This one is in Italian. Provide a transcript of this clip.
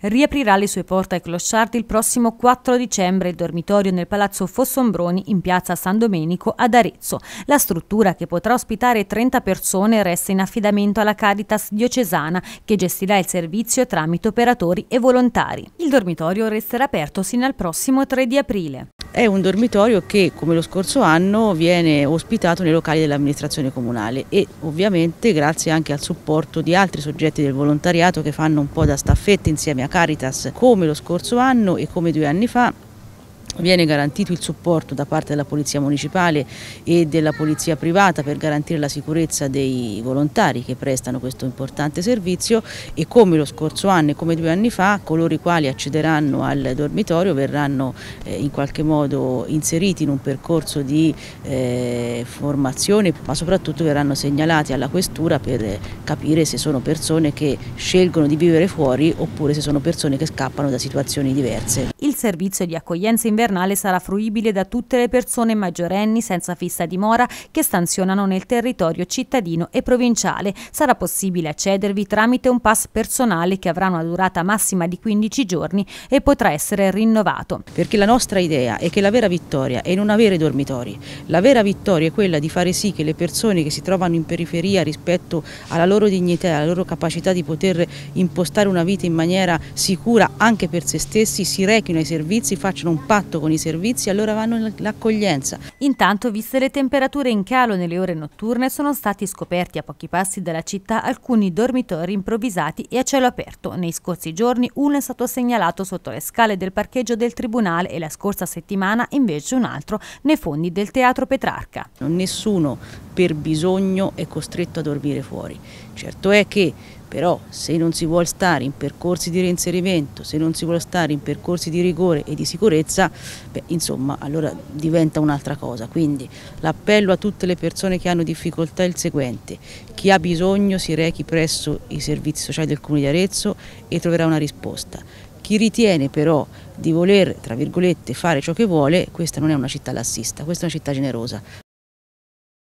riaprirà le sue porte ai clochard il prossimo 4 dicembre il dormitorio nel Palazzo Fossombroni in piazza San Domenico ad Arezzo. La struttura, che potrà ospitare 30 persone, resta in affidamento alla Caritas diocesana, che gestirà il servizio tramite operatori e volontari. Il dormitorio resterà aperto sino al prossimo 3 di aprile. È un dormitorio che come lo scorso anno viene ospitato nei locali dell'amministrazione comunale e ovviamente grazie anche al supporto di altri soggetti del volontariato che fanno un po' da staffetta insieme a Caritas come lo scorso anno e come due anni fa Viene garantito il supporto da parte della Polizia Municipale e della Polizia Privata per garantire la sicurezza dei volontari che prestano questo importante servizio e come lo scorso anno e come due anni fa coloro i quali accederanno al dormitorio verranno eh, in qualche modo inseriti in un percorso di eh, formazione ma soprattutto verranno segnalati alla questura per capire se sono persone che scelgono di vivere fuori oppure se sono persone che scappano da situazioni diverse servizio di accoglienza invernale sarà fruibile da tutte le persone maggiorenni senza fissa dimora che stanzionano nel territorio cittadino e provinciale. Sarà possibile accedervi tramite un pass personale che avrà una durata massima di 15 giorni e potrà essere rinnovato. Perché la nostra idea è che la vera vittoria è non avere dormitori. La vera vittoria è quella di fare sì che le persone che si trovano in periferia rispetto alla loro dignità e alla loro capacità di poter impostare una vita in maniera sicura anche per se stessi si rechino ai servizi, facciano un patto con i servizi, allora vanno l'accoglienza. Intanto, viste le temperature in calo nelle ore notturne, sono stati scoperti a pochi passi dalla città alcuni dormitori improvvisati e a cielo aperto. Nei scorsi giorni uno è stato segnalato sotto le scale del parcheggio del Tribunale e la scorsa settimana invece un altro nei fondi del Teatro Petrarca. Nessuno per bisogno è costretto a dormire fuori. Certo è che però se non si vuole stare in percorsi di reinserimento, se non si vuole stare in percorsi di rigore, rigore e di sicurezza, beh, insomma allora diventa un'altra cosa. Quindi l'appello a tutte le persone che hanno difficoltà è il seguente, chi ha bisogno si rechi presso i servizi sociali del Comune di Arezzo e troverà una risposta. Chi ritiene però di voler, tra virgolette, fare ciò che vuole, questa non è una città lassista, questa è una città generosa.